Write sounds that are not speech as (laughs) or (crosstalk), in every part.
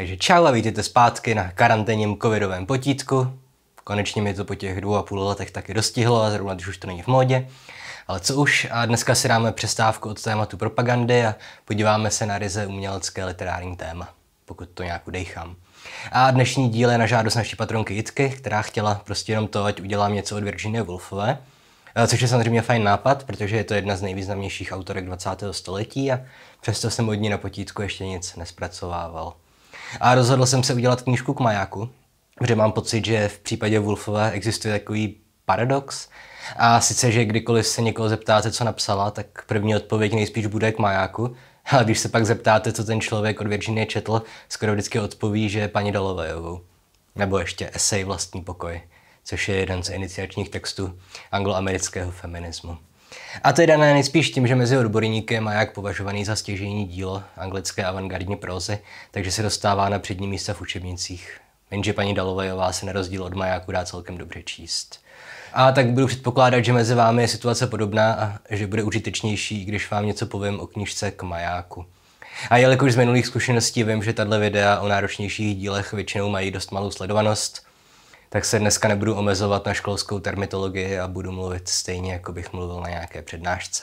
Takže čau a vítejte zpátky na karanténním covidovém potítku. Konečně mi to po těch dvou a půl letech taky dostihlo a zrovna když už to není v módě. Ale co už, a dneska si dáme přestávku od tématu propagandy a podíváme se na ryze umělecké literární téma, pokud to nějak udejchám. A dnešní díl je na žádost naší patronky Jitky, která chtěla prostě jenom to, ať udělám něco od Virginie Woolfové, eh, což je samozřejmě fajn nápad, protože je to jedna z nejvýznamnějších autorek 20. století a přesto jsem od ní na potítku ještě nic nespracovával. A rozhodl jsem se udělat knížku k majáku, protože mám pocit, že v případě Wolfové existuje takový paradox. A sice, že kdykoliv se někoho zeptáte, co napsala, tak první odpověď nejspíš bude k majáku. Ale když se pak zeptáte, co ten člověk od Virginie četl, skoro vždycky odpoví, že paní Dalovajovou. Nebo ještě esej Vlastní pokoj, což je jeden z iniciačních textů angloamerického feminismu. A to je dané nejspíš tím, že mezi odborníkem je jak považovaný za stěžejní dílo anglické avantgardní prozy, takže se dostává na přední místa v učebnicích. Jenže paní Dalovajová se na rozdíl od majáku dá celkem dobře číst. A tak budu předpokládat, že mezi vámi je situace podobná a že bude užitečnější, když vám něco povím o knižce k majáku. A jelikož z minulých zkušeností vím, že tato videa o náročnějších dílech většinou mají dost malou sledovanost, tak se dneska nebudu omezovat na školskou termitologii a budu mluvit stejně, jako bych mluvil na nějaké přednášce.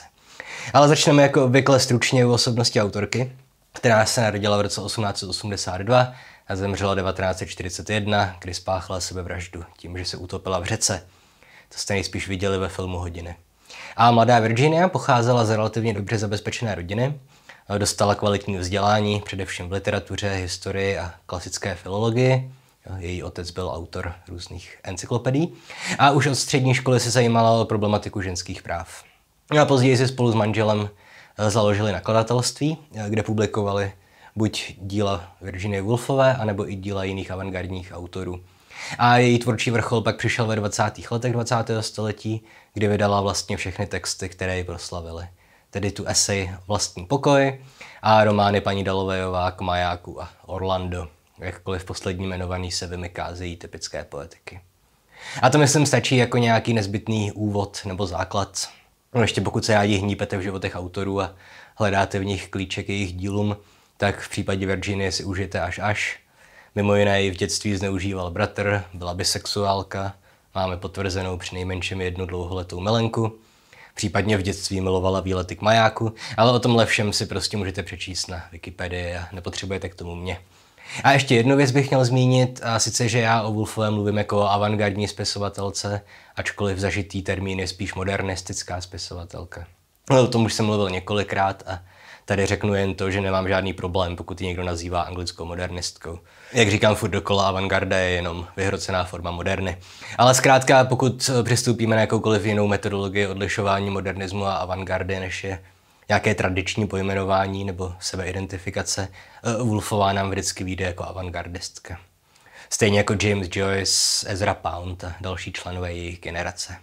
Ale začneme jako obvykle stručně u osobnosti autorky, která se narodila v roce 1882 a zemřela 1941, kdy spáchala sebevraždu tím, že se utopila v řece. To jste nejspíš viděli ve filmu Hodiny. A mladá Virginia pocházela z relativně dobře zabezpečené rodiny, dostala kvalitní vzdělání, především v literatuře, historii a klasické filologii, její otec byl autor různých encyklopedií a už od střední školy se zajímala o problematiku ženských práv. No a později si spolu s manželem eh, založili nakladatelství, eh, kde publikovali buď díla Virginie Woolfové, anebo i díla jiných avantgardních autorů. A její tvůrčí vrchol pak přišel ve 20. letech 20. století, kdy vydala vlastně všechny texty, které ji proslavily. Tedy tu esej Vlastní pokoj a romány paní Dalovejová k majáku a Orlando. Jakkoliv poslední jmenovaný se vymyká typické poetiky. A to myslím stačí jako nějaký nezbytný úvod nebo základ. No ještě pokud se rádi hnípete v životech autorů a hledáte v nich klíček jejich dílům, tak v případě Virginie si užijete až až. Mimo jiné v dětství zneužíval bratr, byla bisexuálka, máme potvrzenou při nejmenším jednu dlouholetou Melenku, případně v dětství milovala výlety k majáku, ale o tomhle všem si prostě můžete přečíst na Wikipedii a nepotřebujete k tomu mě. A ještě jednu věc bych měl zmínit, a sice, že já o Wolfové mluvím jako o avantgardní spisovatelce, ačkoliv zažitý termín je spíš modernistická spisovatelka. No, o tom už jsem mluvil několikrát a tady řeknu jen to, že nemám žádný problém, pokud ji někdo nazývá anglickou modernistkou. Jak říkám furt dokola, avantgarda je jenom vyhrocená forma moderny. Ale zkrátka, pokud přistoupíme na jakoukoliv jinou metodologii odlišování modernismu a avantgardy, než je nějaké tradiční pojmenování nebo sebeidentifikace, eh, Wolfová nám vždycky vyjde jako avantgardistka. Stejně jako James Joyce, Ezra Pound a další členové jejich generace.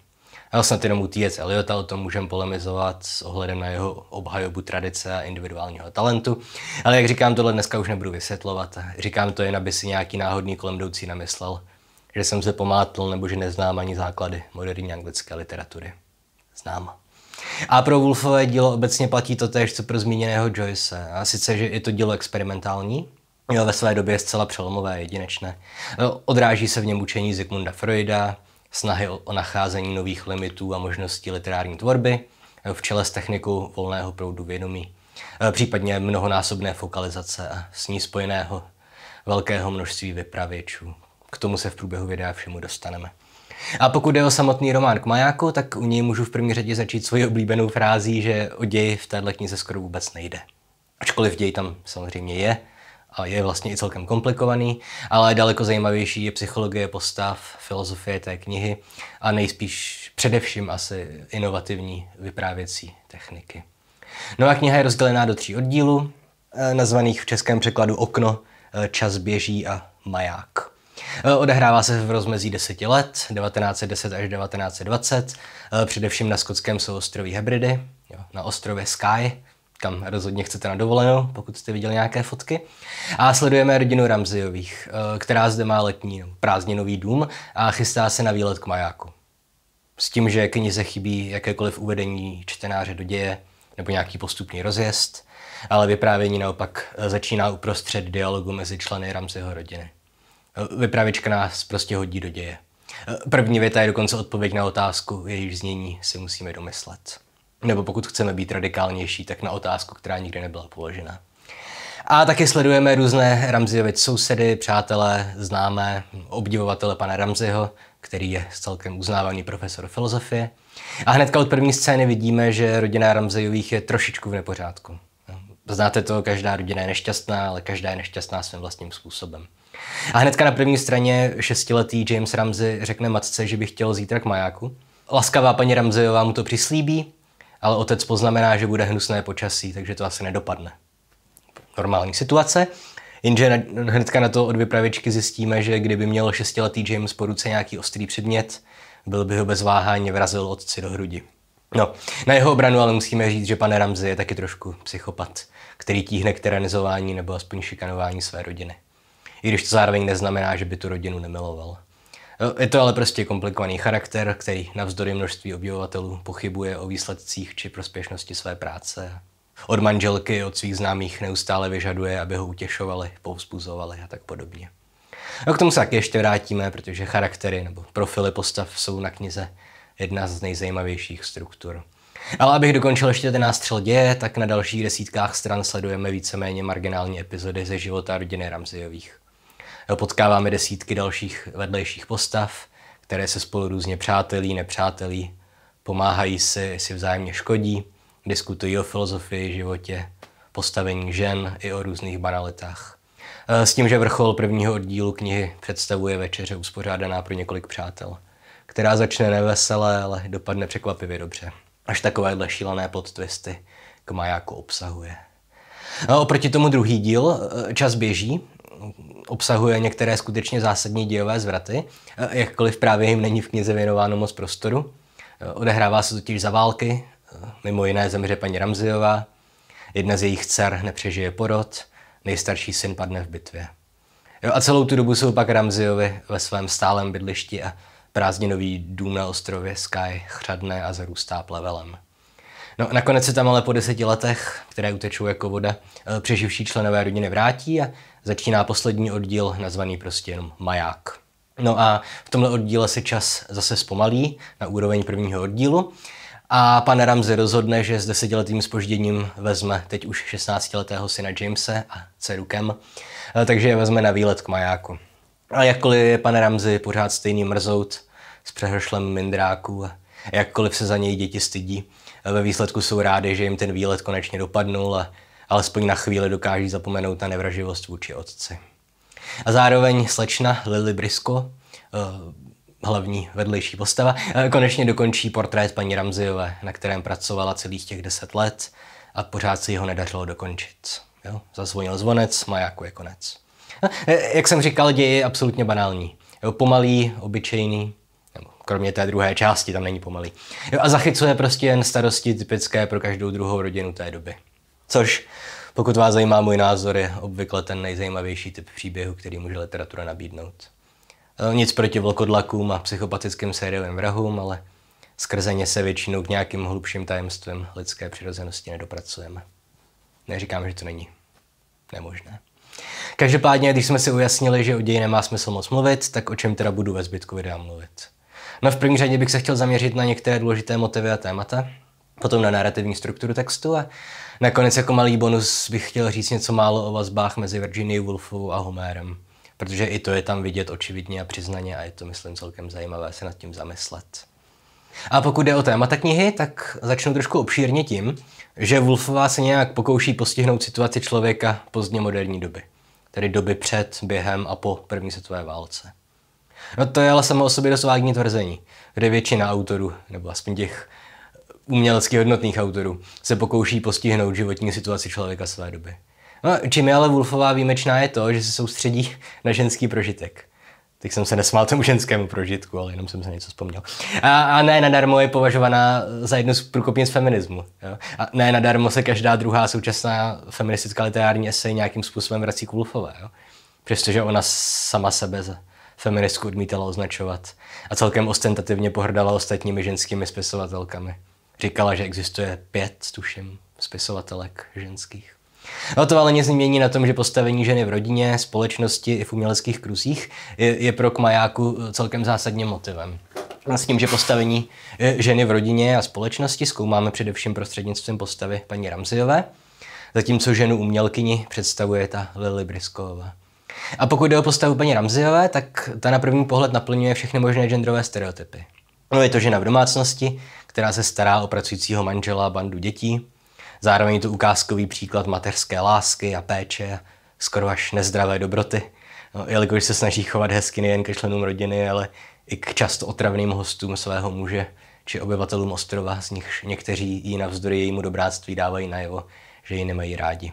A snad jenom u T.S. Eliota o tom můžeme polemizovat s ohledem na jeho obhajobu tradice a individuálního talentu. Ale jak říkám, tohle dneska už nebudu vysvětlovat. Říkám to jen, aby si nějaký náhodný kolem jdoucí namyslel, že jsem se pomátl nebo že neznám ani základy moderní anglické literatury. Znám. A pro Wolfové dílo obecně platí to též, co pro zmíněného Joyce. A sice, že je to dílo experimentální, ale ve své době je zcela přelomové, jedinečné. E, odráží se v něm učení Zygmunda Freuda, snahy o nacházení nových limitů a možností literární tvorby, e, v čele s technikou volného proudu vědomí, e, případně mnohonásobné fokalizace a s ní spojeného velkého množství vypravěčů. K tomu se v průběhu videa všemu dostaneme. A pokud je o samotný román k majáku, tak u něj můžu v první řadě začít svoji oblíbenou frází, že o ději v téhle knize skoro vůbec nejde. Ačkoliv děj tam samozřejmě je, a je vlastně i celkem komplikovaný, ale daleko zajímavější je psychologie postav, filozofie té knihy a nejspíš především asi inovativní vyprávěcí techniky. No a kniha je rozdělená do tří oddílů, eh, nazvaných v českém překladu Okno, eh, Čas běží a Maják. Eh, odehrává se v rozmezí deseti let, 1910 až 1920, eh, především na skotském souostroví Hebridy, na ostrově Skye, kam rozhodně chcete na dovolenou, pokud jste viděli nějaké fotky. A sledujeme rodinu Ramzejových, eh, která zde má letní no, prázdninový dům a chystá se na výlet k majáku. S tím, že knize chybí jakékoliv uvedení čtenáře do děje nebo nějaký postupný rozjezd, ale vyprávění naopak začíná uprostřed dialogu mezi členy Ramzeho rodiny. Vypravička nás prostě hodí do děje. První věta je dokonce odpověď na otázku, jejíž znění si musíme domyslet. Nebo pokud chceme být radikálnější, tak na otázku, která nikdy nebyla položena. A taky sledujeme různé Ramziovy sousedy, přátelé, známé, obdivovatele pana Ramziho, který je celkem uznávaný profesor filozofie. A hnedka od první scény vidíme, že rodina Ramzejových je trošičku v nepořádku. Znáte to, každá rodina je nešťastná, ale každá je nešťastná svým vlastním způsobem. A hnedka na první straně šestiletý James Ramsey řekne matce, že by chtěl zítra k majáku. Laskavá paní Ramseyová mu to přislíbí, ale otec poznamená, že bude hnusné počasí, takže to asi nedopadne. Normální situace, jenže hnedka na to od vypravičky zjistíme, že kdyby měl šestiletý James po ruce nějaký ostrý předmět, byl by ho bez váhání vrazil otci do hrudi. No, na jeho obranu ale musíme říct, že pane Ramzi je taky trošku psychopat, který tíhne k teranizování nebo aspoň šikanování své rodiny i když to zároveň neznamená, že by tu rodinu nemiloval. Je to ale prostě komplikovaný charakter, který navzdory množství obyvatelů pochybuje o výsledcích či prospěšnosti své práce. Od manželky, od svých známých neustále vyžaduje, aby ho utěšovali, povzbuzovali a tak podobně. No k tomu se taky ještě vrátíme, protože charaktery nebo profily postav jsou na knize jedna z nejzajímavějších struktur. Ale abych dokončil ještě ten nástřel děje, tak na dalších desítkách stran sledujeme víceméně marginální epizody ze života rodiny Ramzejových. Potkáváme desítky dalších vedlejších postav, které se spolu různě přátelí, nepřátelí, pomáhají si, si vzájemně škodí, diskutují o filozofii, životě, postavení žen i o různých banalitách. Eh, s tím, že vrchol prvního oddílu knihy představuje večeře uspořádaná pro několik přátel, která začne neveselé, ale dopadne překvapivě dobře. Až takovéhle šílené podtvisty k majáku obsahuje. A eh, oproti tomu druhý díl, eh, čas běží, obsahuje některé skutečně zásadní dějové zvraty, e, jakkoliv právě jim není v knize věnováno moc prostoru. E, odehrává se totiž za války, e, mimo jiné zemře paní Ramziová, jedna z jejich dcer nepřežije porod, nejstarší syn padne v bitvě. Jo, a celou tu dobu jsou pak Ramziovi ve svém stálem bydlišti a prázdninový dům na ostrově Sky chřadne a zarůstá plevelem. No, nakonec se tam ale po deseti letech, které utečou jako voda, přeživší členové rodiny vrátí a začíná poslední oddíl, nazvaný prostě jenom Maják. No a v tomhle oddíle se čas zase zpomalí na úroveň prvního oddílu a pan Ramsey rozhodne, že s desetiletým spožděním vezme teď už 16-letého syna Jamese a dceru Kem, eh, takže je vezme na výlet k majáku. A jakkoliv je pan Ramsey pořád stejný mrzout s přehršlem mindráků, jakkoliv se za něj děti stydí, eh, ve výsledku jsou rádi, že jim ten výlet konečně dopadnul a alespoň na chvíli dokáží zapomenout na nevraživost vůči otci. A zároveň slečna Lily Brisco, eh, hlavní vedlejší postava, eh, konečně dokončí portrét paní Ramziové, na kterém pracovala celých těch deset let a pořád si ho nedařilo dokončit. Jo? Zazvonil zvonec, majáku je konec. Eh, jak jsem říkal, děj je absolutně banální. Jo, pomalý, obyčejný, kromě té druhé části, tam není pomalý. Jo, a zachycuje prostě jen starosti typické pro každou druhou rodinu té doby. Což, pokud vás zajímá můj názor, je obvykle ten nejzajímavější typ příběhu, který může literatura nabídnout. Eh, nic proti vlkodlakům a psychopatickým sériovým vrahům, ale skrze ně se většinou k nějakým hlubším tajemstvím lidské přirozenosti nedopracujeme. Neříkám, že to není nemožné. Každopádně, když jsme si ujasnili, že o ději nemá smysl moc mluvit, tak o čem teda budu ve zbytku videa mluvit? No v první řadě bych se chtěl zaměřit na některé důležité motivy a témata, potom na narrativní strukturu textu a Nakonec jako malý bonus bych chtěl říct něco málo o vazbách mezi Virginie Woolfovou a Homérem, protože i to je tam vidět očividně a přiznaně a je to, myslím, celkem zajímavé se nad tím zamyslet. A pokud jde o témata knihy, tak začnu trošku obšírně tím, že Wolfová se nějak pokouší postihnout situaci člověka pozdně moderní doby. Tedy doby před, během a po první světové válce. No to je ale samo o sobě dost vágní tvrzení, kde většina autorů, nebo aspoň těch umělecky hodnotných autorů se pokouší postihnout životní situaci člověka své doby. No, čím je ale Wolfová výjimečná je to, že se soustředí na ženský prožitek. Tak jsem se nesmál tomu ženskému prožitku, ale jenom jsem se něco vzpomněl. A, a ne nadarmo je považovaná za jednu z průkopnic feminismu. Jo? A ne nadarmo se každá druhá současná feministická literární esej nějakým způsobem vrací k Wolfové. Jo? Přestože ona sama sebe za feministku odmítala označovat a celkem ostentativně pohrdala ostatními ženskými spisovatelkami říkala, že existuje pět, tuším, spisovatelek ženských. No to ale nic nemění na tom, že postavení ženy v rodině, společnosti i v uměleckých kruzích je, je pro Kmajáku eh, celkem zásadním motivem. A s tím, že postavení eh, ženy v rodině a společnosti zkoumáme především prostřednictvím postavy paní Ramziové, zatímco ženu umělkyni představuje ta Lily Brisková. A pokud jde o postavu paní Ramziové, tak ta na první pohled naplňuje všechny možné genderové stereotypy. No je to žena v domácnosti, která se stará o pracujícího manžela a bandu dětí. Zároveň je to ukázkový příklad mateřské lásky a péče, skoro až nezdravé dobroty, no, jelikož se snaží chovat hezky nejen ke členům rodiny, ale i k často otravným hostům svého muže či obyvatelům ostrova, z nichž někteří ji navzdory jejímu dobráctví dávají najevo, že ji nemají rádi.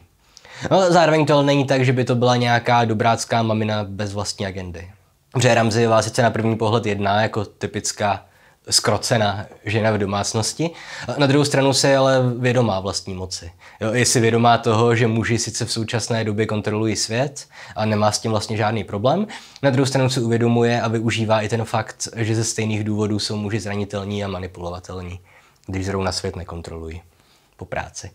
No, zároveň to ale není tak, že by to byla nějaká dobrácká mamina bez vlastní agendy. Protože Ramzi vás sice na první pohled jedná jako typická skrocená žena v domácnosti. Na druhou stranu se je ale vědomá vlastní moci. Jo, je si vědomá toho, že muži sice v současné době kontrolují svět a nemá s tím vlastně žádný problém. Na druhou stranu si uvědomuje a využívá i ten fakt, že ze stejných důvodů jsou muži zranitelní a manipulovatelní, když zrovna svět nekontrolují po práci.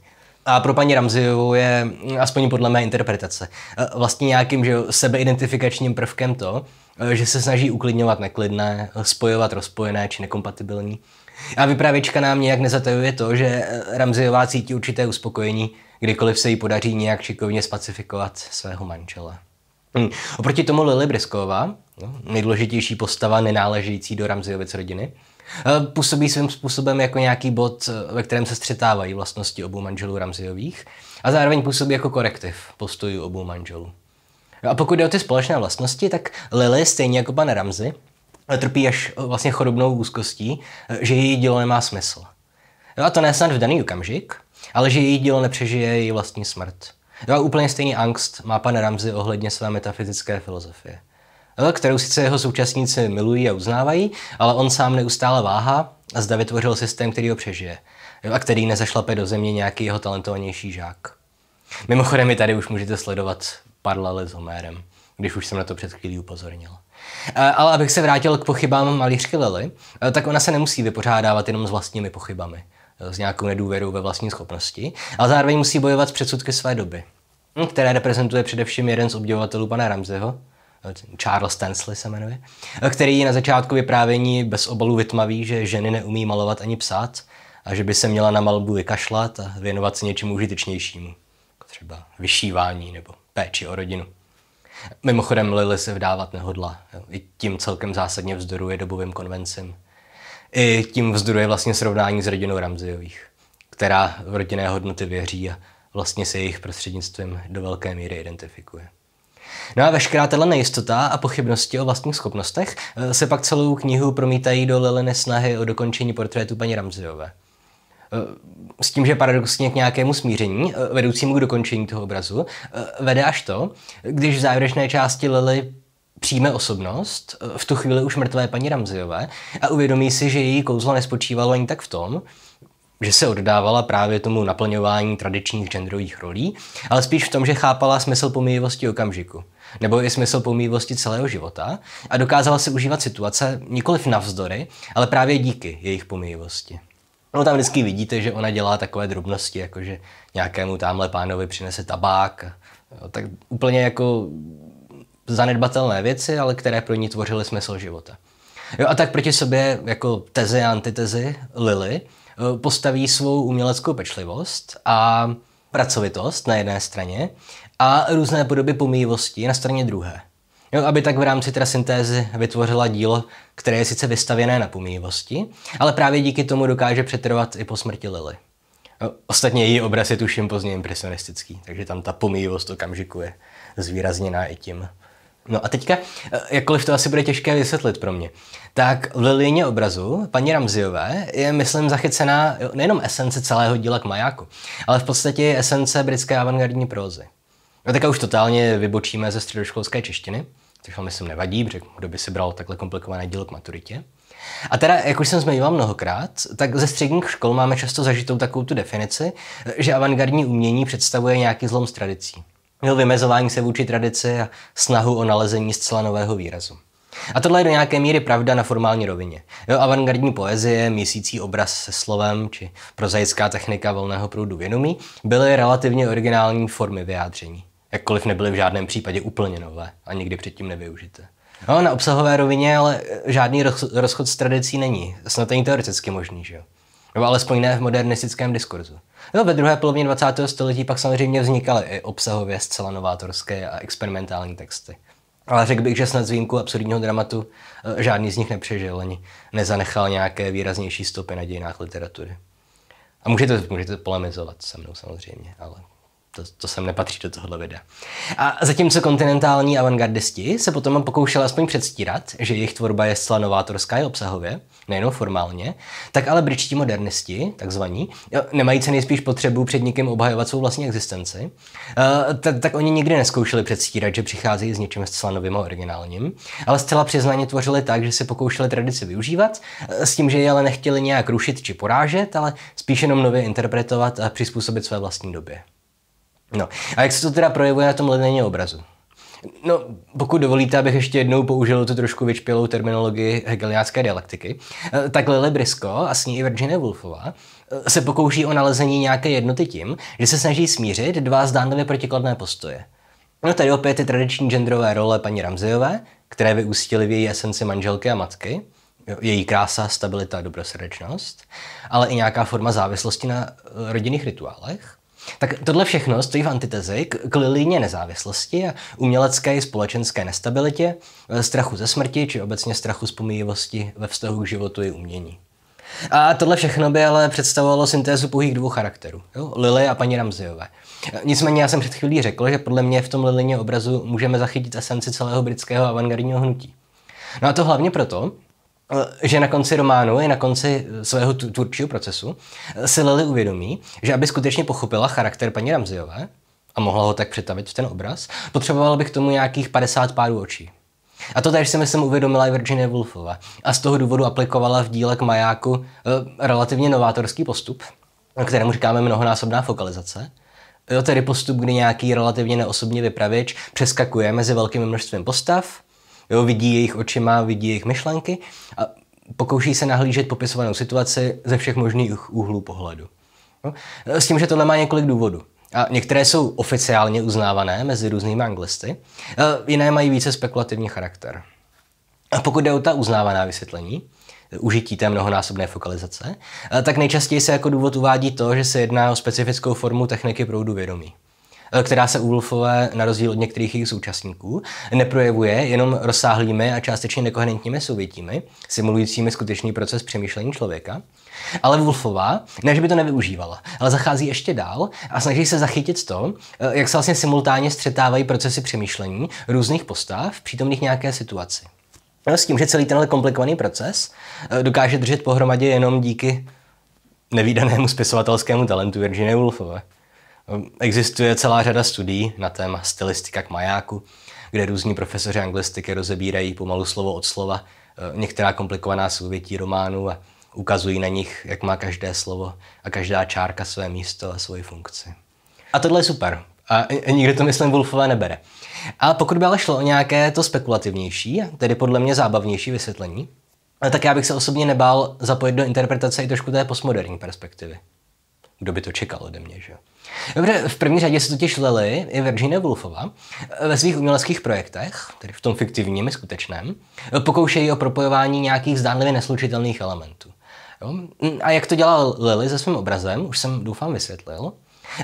A pro paní Ramziu je, aspoň podle mé interpretace, eh, vlastně nějakým že sebeidentifikačním prvkem to, eh, že se snaží uklidňovat neklidné, eh, spojovat rozpojené či nekompatibilní. A vyprávěčka nám nějak nezatajuje to, že Ramziová cítí určité uspokojení, kdykoliv se jí podaří nějak šikovně spacifikovat svého manžela. Hm. Oproti tomu Lily Briskova, no, nejdůležitější postava nenáležející do Ramziovic rodiny, Eh, působí svým způsobem jako nějaký bod, eh, ve kterém se střetávají vlastnosti obou manželů Ramziových a zároveň působí jako korektiv postojů obou manželů. No a pokud jde o ty společné vlastnosti, tak Lily, stejně jako pan Ramzi, eh, trpí až vlastně chorobnou úzkostí, že její dílo nemá smysl. No a to ne snad v daný okamžik, ale že její dílo nepřežije její vlastní smrt. Jo no a úplně stejný angst má pan Ramzi ohledně své metafyzické filozofie. Eh, kterou sice jeho současníci milují a uznávají, ale on sám neustále váhá a zda vytvořil systém, který ho přežije a který nezašlape do země nějaký jeho talentovanější žák. Mimochodem, i tady už můžete sledovat paralely s Homérem, když už jsem na to před chvílí upozornil. Eh, ale abych se vrátil k pochybám malířky Lily, eh, tak ona se nemusí vypořádávat jenom s vlastními pochybami, s nějakou nedůvěrou ve vlastní schopnosti, ale zároveň musí bojovat s předsudky své doby, hm, které reprezentuje především jeden z obdivovatelů pana Ramzeho, Charles Stanley se jmenuje, který na začátku vyprávění bez obalu vytmaví, že ženy neumí malovat ani psát a že by se měla na malbu vykašlat a věnovat se něčemu užitečnějšímu, jako třeba vyšívání nebo péči o rodinu. Mimochodem Lily se vdávat nehodla. Jo. I tím celkem zásadně vzdoruje dobovým konvencím. I tím vzdoruje vlastně srovnání s rodinou Ramzejových, která v rodinné hodnoty věří a vlastně se jejich prostřednictvím do velké míry identifikuje. No a veškerá tato nejistota a pochybnosti o vlastních schopnostech eh, se pak celou knihu promítají do Leliny snahy o dokončení portrétu paní Ramziové. Eh, s tím, že paradoxně k nějakému smíření, eh, vedoucímu k dokončení toho obrazu, vede až to, když v závěrečné části Lily přijme osobnost, v tu chvíli už mrtvé paní Ramziové, a uvědomí si, že její kouzlo nespočívalo ani tak v tom, že se oddávala právě tomu naplňování tradičních genderových rolí, ale spíš v tom, že chápala smysl pomývosti okamžiku, nebo i smysl pomývosti celého života a dokázala si užívat situace nikoliv navzdory, ale právě díky jejich pomývosti. No tam vždycky vidíte, že ona dělá takové drobnosti, jako že nějakému tamhle pánovi přinese tabák, jo, tak úplně jako zanedbatelné věci, ale které pro ní tvořily smysl života. Jo, a tak proti sobě jako teze a antitezy Lily Eh, postaví svou uměleckou pečlivost a pracovitost na jedné straně a různé podoby pomývosti na straně druhé. Jo, aby tak v rámci teda syntézy vytvořila dílo, které je sice vystavěné na pomývosti, ale právě díky tomu dokáže přetrvat i po smrti Lily. Ostatně její obraz je tuším pozdně impresionistický, takže tam ta pomývost okamžiku je zvýrazněná i tím, No a teďka, eh, jakkoliv to asi bude těžké vysvětlit pro mě, tak v lilině obrazu paní Ramziové je, myslím, zachycená nejenom esence celého díla k majáku, ale v podstatě je esence britské avantgardní prózy. No tak už totálně vybočíme ze středoškolské češtiny, což vám myslím nevadí, protože kdo by si bral takhle komplikované dílo k maturitě. A teda, jak už jsem zmiňoval mnohokrát, tak ze středních škol máme často zažitou takovou tu definici, eh, že avantgardní umění představuje nějaký zlom s tradicí jeho vymezování se vůči tradici a snahu o nalezení zcela nového výrazu. A tohle je do nějaké míry pravda na formální rovině. Jo, avantgardní poezie, měsící obraz se slovem či prozaická technika volného proudu vědomí byly relativně originální formy vyjádření, jakkoliv nebyly v žádném případě úplně nové a nikdy předtím nevyužité. No, na obsahové rovině ale žádný rozchod s tradicí není. Snad není teoreticky možný, že jo? Nebo alespoň ne v modernistickém diskurzu. No, ve druhé polovině 20. století pak samozřejmě vznikaly i obsahově zcela novátorské a experimentální texty. Ale řekl bych, že snad z výjimku absurdního dramatu eh, žádný z nich nepřežil, ani nezanechal nějaké výraznější stopy na dějinách literatury. A můžete, můžete polemizovat se mnou samozřejmě, ale to, to sem nepatří do tohohle videa. A zatímco kontinentální avantgardisti se potom pokoušeli aspoň předstírat, že jejich tvorba je zcela novátorská i obsahově, nejenom formálně, tak ale britští modernisti, takzvaní, nemají se nejspíš potřebu před nikým obhajovat svou vlastní existenci, eh, tak, tak oni nikdy neskoušeli předstírat, že přicházejí s něčím zcela novým a originálním, ale zcela přiznaně tvořili tak, že se pokoušeli tradici využívat, eh, s tím, že je ale nechtěli nějak rušit či porážet, ale spíš jenom nově interpretovat a přizpůsobit své vlastní době. No, a jak se to teda projevuje na tom lednění obrazu? No, pokud dovolíte, abych ještě jednou použil tu trošku vyčpělou terminologii hegeliácké dialektiky, eh, tak Lily Brisko a s ní i Virginia Woolfová eh, se pokouší o nalezení nějaké jednoty tím, že se snaží smířit dva zdánlivě protikladné postoje. No tady opět ty tradiční genderové role paní Ramzejové, které vyústily v její esenci manželky a matky, její krása, stabilita a dobrosrdečnost, ale i nějaká forma závislosti na eh, rodinných rituálech. Tak tohle všechno stojí v antitezi k lilijně nezávislosti a umělecké i společenské nestabilitě, e, strachu ze smrti či obecně strachu z pomíjivosti ve vztahu k životu i umění. A tohle všechno by ale představovalo syntézu pouhých dvou charakterů, jo? Lily a paní Ramziové. E, nicméně já jsem před chvílí řekl, že podle mě v tom Lilině obrazu můžeme zachytit esenci celého britského avantgardního hnutí. No a to hlavně proto, Eh, že na konci románu i na konci svého tvůrčího procesu eh, si Lily uvědomí, že aby skutečně pochopila charakter paní Ramziové a mohla ho tak přetavit v ten obraz, potřebovala bych k tomu nějakých 50 párů očí. A to též si myslím uvědomila i Virginia Woolfova a z toho důvodu aplikovala v díle k majáku eh, relativně novátorský postup, kterému říkáme mnohonásobná fokalizace, Jo, tedy postup, kdy nějaký relativně neosobní vypravěč přeskakuje mezi velkým množstvím postav Jo, vidí jejich očima, vidí jejich myšlenky a pokouší se nahlížet popisovanou situaci ze všech možných úhlů pohledu. Jo? s tím, že tohle má několik důvodů. A některé jsou oficiálně uznávané mezi různými anglisty, jiné mají více spekulativní charakter. A pokud jde o ta uznávaná vysvětlení, užití té mnohonásobné fokalizace, tak nejčastěji se jako důvod uvádí to, že se jedná o specifickou formu techniky proudu vědomí. Eh, která se u Wolfové, na rozdíl od některých jejich současníků, neprojevuje jenom rozsáhlými a částečně nekoherentními souvětími, simulujícími skutečný proces přemýšlení člověka. Ale Wolfová, ne, že by to nevyužívala, ale zachází ještě dál a snaží se zachytit to, eh, jak se vlastně simultánně střetávají procesy přemýšlení různých postav, v přítomných nějaké situaci. No, s tím, že celý tenhle komplikovaný proces eh, dokáže držet pohromadě jenom díky nevýdanému spisovatelskému talentu Virginie Woolfové. Ehm, existuje celá řada studií na téma stylistika k majáku, kde různí profesoři anglistiky rozebírají pomalu slovo od slova ehm, některá komplikovaná souvětí románů a ukazují na nich, jak má každé slovo a každá čárka své místo a svoji funkci. A tohle je super. A e, e, nikdy to, myslím, Wolfové nebere. A pokud by ale šlo o nějaké to spekulativnější, tedy podle mě zábavnější vysvětlení, tak já bych se osobně nebál zapojit do interpretace i trošku té postmoderní perspektivy kdo by to čekal ode mě, že Dobře, v první řadě se totiž Lily i Virginia Woolfova ve svých uměleckých projektech, tedy v tom fiktivním i skutečném, pokoušejí o propojování nějakých zdánlivě neslučitelných elementů. Jo? A jak to dělal Lily se svým obrazem, už jsem doufám vysvětlil.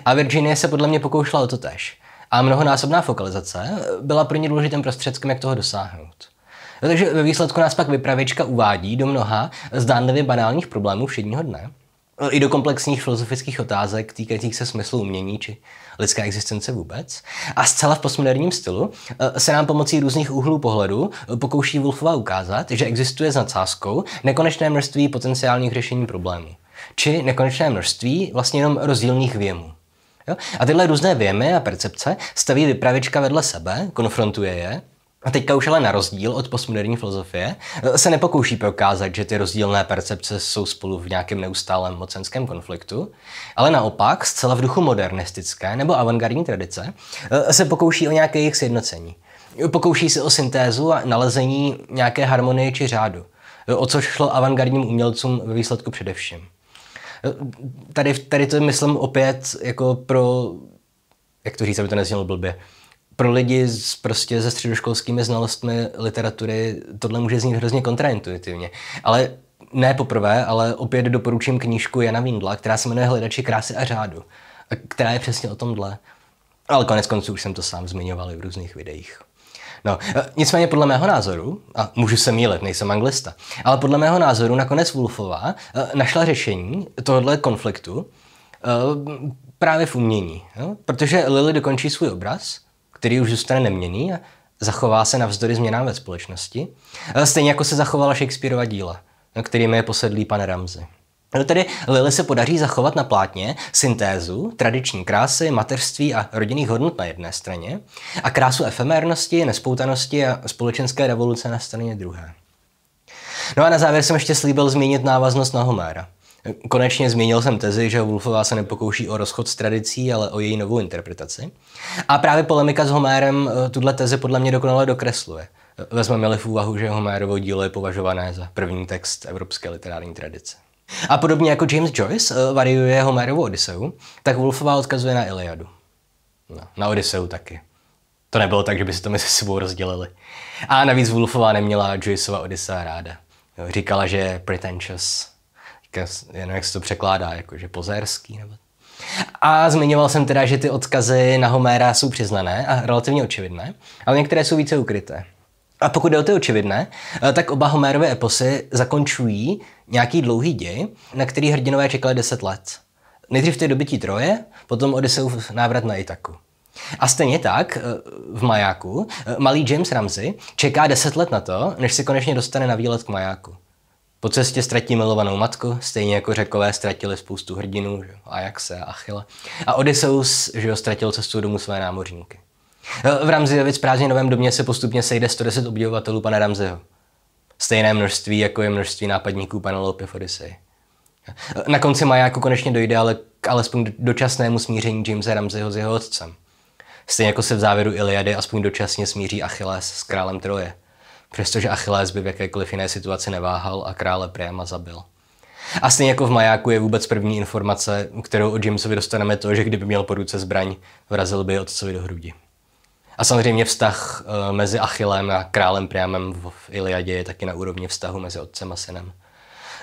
A Virginie se podle mě pokoušela o to tež. A mnohonásobná fokalizace byla pro ně důležitým prostředkem, jak toho dosáhnout. takže ve výsledku nás pak vypravěčka uvádí do mnoha zdánlivě banálních problémů všedního dne, No, i do komplexních filozofických otázek týkajících se smyslu umění či lidské existence vůbec. A zcela v postmoderním stylu eh, se nám pomocí různých úhlů pohledu eh, pokouší Wolfova ukázat, že existuje s nadsázkou nekonečné množství potenciálních řešení problému, či nekonečné množství vlastně jenom rozdílných věmů. Jo? A tyhle různé věmy a percepce staví vypravička vedle sebe, konfrontuje je a teďka už ale na rozdíl od postmoderní filozofie eh, se nepokouší prokázat, že ty rozdílné percepce jsou spolu v nějakém neustálém mocenském konfliktu, ale naopak zcela v duchu modernistické nebo avantgardní tradice eh, se pokouší o nějaké jejich sjednocení. Pokouší se o syntézu a nalezení nějaké harmonie či řádu, eh, o což šlo avantgardním umělcům ve výsledku především. Tady, tady to myslím opět jako pro, jak to říct, aby to neznělo blbě, pro lidi s, prostě se středoškolskými znalostmi literatury tohle může znít hrozně kontraintuitivně. Ale ne poprvé, ale opět doporučím knížku Jana Vindla, která se jmenuje Hledači krásy a řádu, která je přesně o tomhle. Ale konec konců už jsem to sám zmiňoval i v různých videích. No, e, nicméně podle mého názoru, a můžu se mílet, nejsem anglista, ale podle mého názoru nakonec Wolfová e, našla řešení tohoto konfliktu e, právě v umění. Jo? Protože Lily dokončí svůj obraz, který už zůstane neměný a zachová se navzdory změnám ve společnosti, eh, stejně jako se zachovala Shakespeareova díla, kterými je posedlý pan Ramsey. No tedy Lily se podaří zachovat na plátně syntézu tradiční krásy, mateřství a rodinných hodnot na jedné straně a krásu efemérnosti, nespoutanosti a společenské revoluce na straně druhé. No a na závěr jsem ještě slíbil zmínit návaznost na Homéra. Konečně zmínil jsem tezi, že Wolfová se nepokouší o rozchod s tradicí, ale o její novou interpretaci. A právě polemika s Homérem eh, tuhle tezi podle mě dokonale dokresluje. Eh, vezmeme-li v úvahu, že Homérovo dílo je považované za první text evropské literární tradice. A podobně jako James Joyce eh, variuje Homérovu Odiseu, tak Wolfová odkazuje na Iliadu. No, na Odiseu taky. To nebylo tak, že by si to mezi sebou rozdělili. A navíc Wolfová neměla Joyceova Odisea ráda. Říkala, že je pretentious, jenom jak se to překládá, jakože pozérský nebo a zmiňoval jsem teda, že ty odkazy na Homéra jsou přiznané a relativně očividné, ale některé jsou více ukryté. A pokud jde o ty očividné, eh, tak oba Homérové eposy zakončují nějaký dlouhý děj, na který hrdinové čekali 10 let. Nejdřív ty dobytí Troje, potom Odysseův návrat na Itaku. A stejně tak eh, v majáku eh, malý James Ramsey čeká 10 let na to, než se konečně dostane na výlet k majáku. Po cestě ztratí milovanou matku, stejně jako řekové ztratili spoustu hrdinů, že? Ajaxe a Achila. A Odysseus že jo, ztratil cestu domů své námořníky. Eh, v Ramzejovic prázdninovém domě se postupně sejde 110 obdivovatelů pana Ramzeho. Stejné množství, jako je množství nápadníků Lope v Odyssey. Eh, na konci majáku jako konečně dojde ale k alespoň dočasnému smíření Jamesa Ramzeho s jeho otcem. Stejně jako se v závěru Iliady aspoň dočasně smíří Achilles s králem Troje přestože Achilles by v jakékoliv jiné situaci neváhal a krále Priama zabil. A stejně jako v majáku je vůbec první informace, kterou o Jamesovi dostaneme to, že kdyby měl po ruce zbraň, vrazil by otcovi do hrudi. A samozřejmě vztah eh, mezi Achillem a králem Priamem v Iliadě je taky na úrovni vztahu mezi otcem a synem.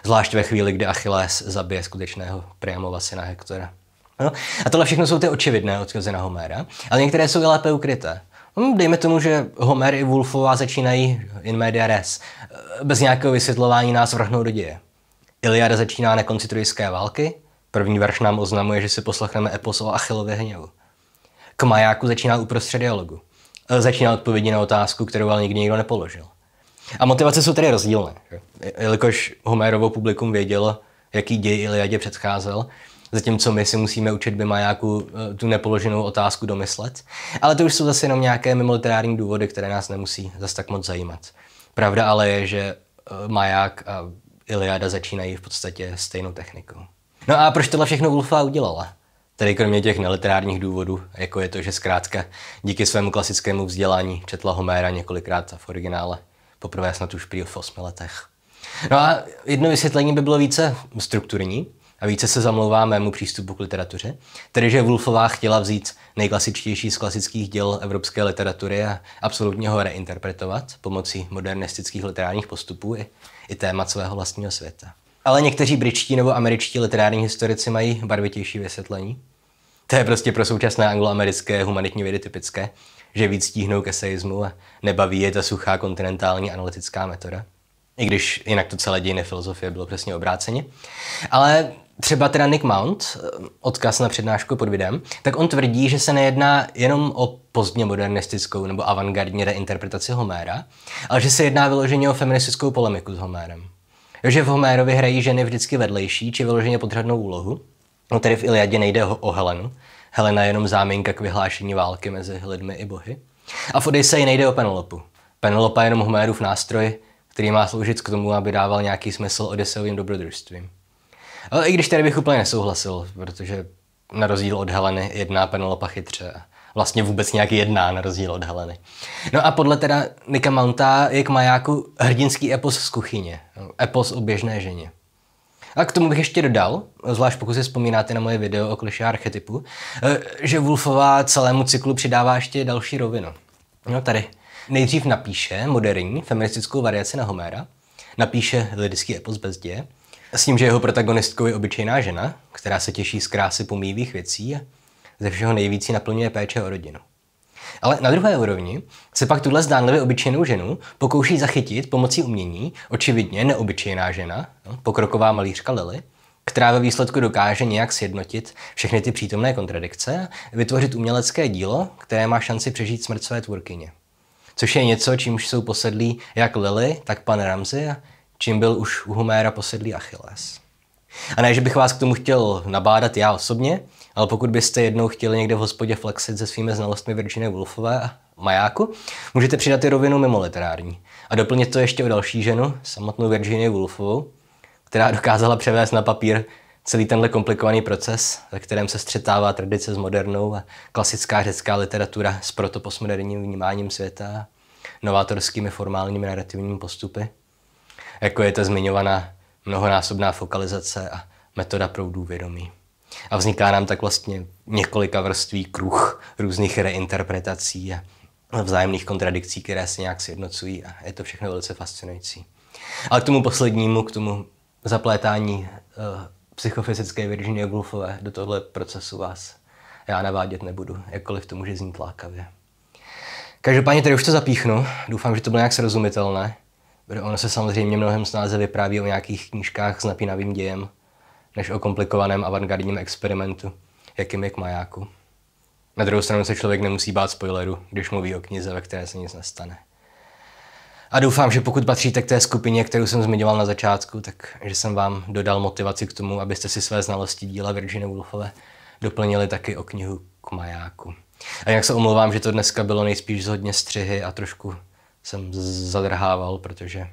Zvlášť ve chvíli, kdy Achilles zabije skutečného Priamova syna Hektora. No, a tohle všechno jsou ty očividné odkazy na Homéra, ale některé jsou i lépe ukryté. No, dejme tomu, že Homer i Wolfová začínají in media res. Bez nějakého vysvětlování nás vrhnou do děje. Iliada začíná na konci trojské války, první verš nám oznamuje, že si poslechneme epos o Achillově hněvu. K majáku začíná uprostřed dialogu. Začíná odpovědi na otázku, kterou ale nikdy nikdo nepoložil. A motivace jsou tedy rozdílné, jelikož Homerovo publikum vědělo, jaký děj Iliadě předcházel, Zatímco my si musíme učit by majáku eh, tu nepoloženou otázku domyslet. Ale to už jsou zase jenom nějaké mimoliterární důvody, které nás nemusí zase tak moc zajímat. Pravda ale je, že eh, maják a Iliada začínají v podstatě stejnou technikou. No a proč tohle všechno Wolfa udělala? Tedy kromě těch neliterárních důvodů, jako je to, že zkrátka díky svému klasickému vzdělání četla Homéra několikrát v originále, poprvé snad už prý v osmi letech. No a jedno vysvětlení by bylo více strukturní, a více se zamlouvá mému přístupu k literatuře. Tedy, že Wolfová chtěla vzít nejklasičtější z klasických děl evropské literatury a absolutně ho reinterpretovat pomocí modernistických literárních postupů i, i témat svého vlastního světa. Ale někteří britští nebo američtí literární historici mají barvitější vysvětlení. To je prostě pro současné angloamerické humanitní vědy typické, že víc stíhnou k eseismu a nebaví je ta suchá kontinentální analytická metoda. I když jinak to celé dějiny filozofie bylo přesně obráceně. Ale Třeba teda Nick Mount, eh, odkaz na přednášku pod videem, tak on tvrdí, že se nejedná jenom o pozdně modernistickou nebo avantgardní reinterpretaci Homéra, ale že se jedná vyloženě o feministickou polemiku s Homérem. že v Homérovi hrají ženy vždycky vedlejší či vyloženě podřadnou úlohu. No tedy v Iliadě nejde o Helenu. Helena je jenom záminka k vyhlášení války mezi lidmi i bohy. A v Odysseji nejde o Penelopu. Penelopa je jenom Homérův nástroj, který má sloužit k tomu, aby dával nějaký smysl Odysseovým dobrodružstvím. Ale i když tady bych úplně nesouhlasil, protože na rozdíl od Heleny jedná Penelopa chytře. Vlastně vůbec nějaký jedná na rozdíl od Heleny. No a podle teda Nika Mounta je k majáku hrdinský epos z kuchyně. Epos o běžné ženě. A k tomu bych ještě dodal, zvlášť pokud si vzpomínáte na moje video o kliše archetypu, eh, že Wolfová celému cyklu přidává ještě další rovinu. No tady. Nejdřív napíše moderní feministickou variaci na Homéra, napíše lidský epos bezdě, s tím, že jeho protagonistkou je obyčejná žena, která se těší z krásy pomývých věcí a ze všeho nejvíc naplňuje péče o rodinu. Ale na druhé úrovni se pak tuhle zdánlivě obyčejnou ženu pokouší zachytit pomocí umění, očividně neobyčejná žena, no, pokroková malířka Lily, která ve výsledku dokáže nějak sjednotit všechny ty přítomné kontradikce a vytvořit umělecké dílo, které má šanci přežít smrt své tvůrkyně. Což je něco, čímž jsou posedlí jak Lily, tak pan Ramsey a čím byl už u Homéra posedlý Achilles. A ne, že bych vás k tomu chtěl nabádat já osobně, ale pokud byste jednou chtěli někde v hospodě flexit se svými znalostmi Virginie Woolfové a majáku, můžete přidat i rovinu mimo literární. A doplnit to ještě o další ženu, samotnou Virginie Woolfovou, která dokázala převést na papír celý tenhle komplikovaný proces, ve kterém se střetává tradice s modernou a klasická řecká literatura s proto postmoderním vnímáním světa a novátorskými formálními narrativními postupy jako je ta zmiňovaná mnohonásobná fokalizace a metoda proudů vědomí. A vzniká nám tak vlastně několika vrství kruh různých reinterpretací a vzájemných kontradikcí, které se nějak sjednocují a je to všechno velice fascinující. Ale k tomu poslednímu, k tomu zaplétání uh, psychofyzické Virginie Woolfové do tohle procesu vás já navádět nebudu, jakkoliv to může znít lákavě. Každopádně tady už to zapíchnu, doufám, že to bylo nějak srozumitelné. Ono se samozřejmě mnohem snáze vypráví o nějakých knížkách s napínavým dějem, než o komplikovaném avantgardním experimentu, jakým je k majáku. Na druhou stranu se člověk nemusí bát spoileru, když mluví o knize, ve které se nic nestane. A doufám, že pokud patříte k té skupině, kterou jsem zmiňoval na začátku, tak že jsem vám dodal motivaci k tomu, abyste si své znalosti díla Virginie Woolfové doplnili taky o knihu k majáku. A jak se omlouvám, že to dneska bylo nejspíš zhodně střihy a trošku jsem zadrhával, protože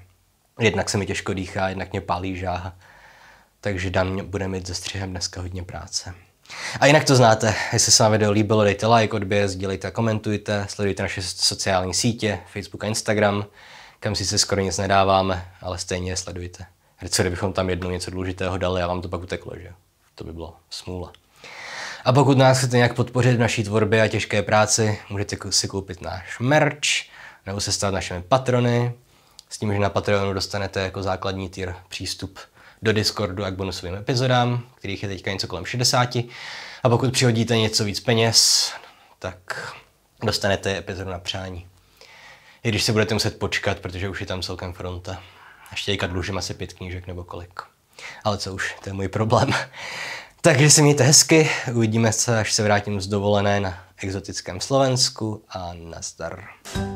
jednak se mi těžko dýchá, jednak mě pálí žáha. Takže Dan bude mít ze střihem dneska hodně práce. A jinak to znáte, jestli se vám video líbilo, dejte like, odběr, sdílejte a komentujte, sledujte naše sociální sítě, Facebook a Instagram, kam si se skoro nic nedáváme, ale stejně je sledujte. Co kdybychom tam jednou něco důležitého dali a vám to pak uteklo, že? To by bylo smůla. A pokud nás chcete nějak podpořit v naší tvorbě a těžké práci, můžete si koupit náš merch, nebo se stát našimi patrony, s tím, že na Patreonu dostanete jako základní tier přístup do Discordu a k bonusovým epizodám, kterých je teďka něco kolem 60. A pokud přihodíte něco víc peněz, tak dostanete epizodu na přání. I když se budete muset počkat, protože už je tam celkem fronta. Ještě teďka dlužím asi pět knížek nebo kolik. Ale co už, to je můj problém. (laughs) Takže si mějte hezky, uvidíme se, až se vrátím z dovolené na exotickém Slovensku a na nazdar.